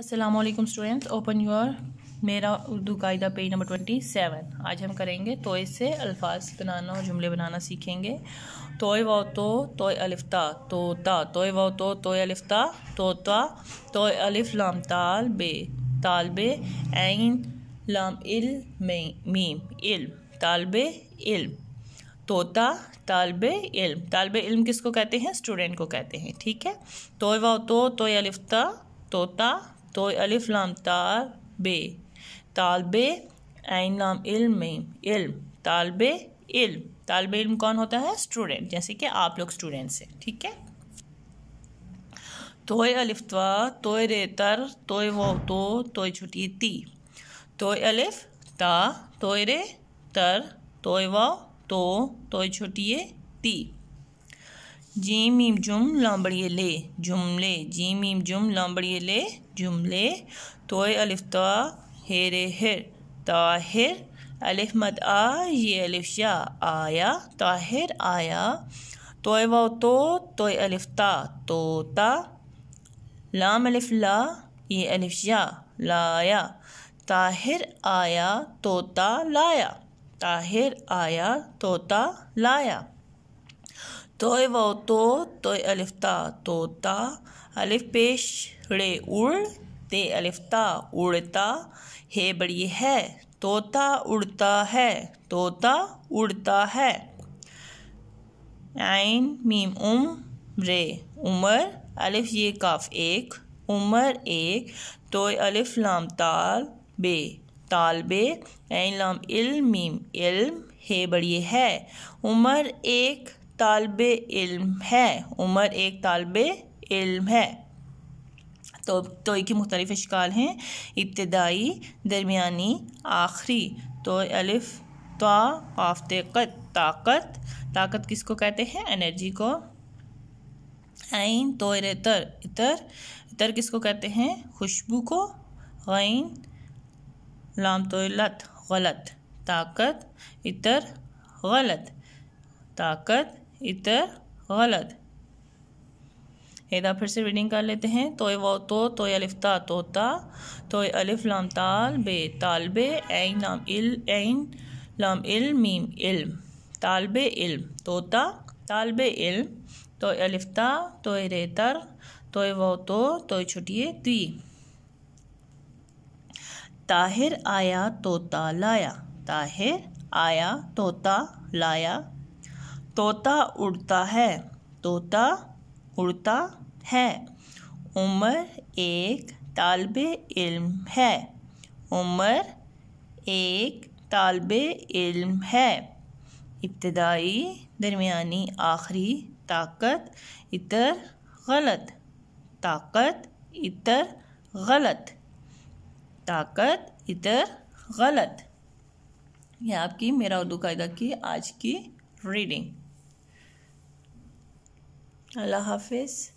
Aslam students open your मेरा उर्दू कायदा page number twenty seven आज हम करेंगे तोय से अल्फाज बनाना और जुमले बनाना सीखेंगे तोय व तो तोय अलिफ्ता तोता तोय व तो तोय अलिफ्ता तोता तोय अलिफ लाम ताल बे तालब एन लाम इल मीम इल्म तालब इल्म तोता तालब इल्म तालब इल्म किसको कहते हैं स्टूडेंट को कहते हैं ठीक है तोय व तो तोय अलिफ्ता तोता तो अलिफ लाम ता बे तालब आइन लाम इल्म इल्म तालब इल्म तालब इल्म कौन होता है स्टूडेंट जैसे कि आप लोग स्टूडेंट्स हैं ठीक है तोय अलिफ त्वा तोय रे तर तोय वो तो तोय छुटी ती तोय अलिफ ता तोय रे तर तोय वो तो तोय छुटिए ती जीम इम जुम लॉम्बड़िए ले जुमले जीम इम जुम लॉम्बड़िए ले जुमले तोय अलिफ्ता हेरे हेर ताहिर अलिफ मत आ ये अलिफ शाह आया ताहिर आया तोय व तो तोय अलिफ ता तोता लाम अलिफ ला ये अलिफ शाह लाया ताहिर आया तोता लाया ताहिर आया तोता लाया तोय व तो तोय अलिफ्ता तोता अलिफ पेश रे उड़ ते अलिफ्ता उड़ता हे बड़ी है तोता उड़ता है तोता उड़ता है आइन मीम उम रे उमर अलिफ ये काफ एक उमर एक तो अलिफ लाम ताल बे ताल बे लाम इल मीम इल्म हे बड़ी है उमर एक तालब इल्म है उमर एक तालब इल्म है तो तो की मुख्तलिफ़ अशकाल हैं इब्तदाई दरमियानी आखिरी तो अलिफ तो काफ्तकत ताकत ताकत किसको कहते हैं एनर्जी को आइन तो इतर इतर इतर किसको कहते हैं खुशबू को गैन लाम तो लत गलत ताकत इतर गलत ताकत इतर गलत एक बार फिर से रीडिंग कर लेते हैं तो वो तो तो अलिफ्ता तोता तो अलिफ लाम ताल बे तालबे ऐन लाम इल ऐन लाम इल मीम इल्म तालब इल्म तोता तालब इल्म तो अलिफ्ता तो रेतर तो वो तो तो छुटिए ती ताहिर आया तोता लाया ताहिर आया तोता लाया तोता उड़ता है तोता उड़ता है उमर एक तालब इल्म है उमर एक तालब इल्म है इब्तदाई दरमियानी आखिरी ताकत इतर गलत ताकत इतर गलत ताकत इतर गलत यह आपकी मेरा उर्दू कायदा की आज की रीडिंग अल्लाह हाफिज़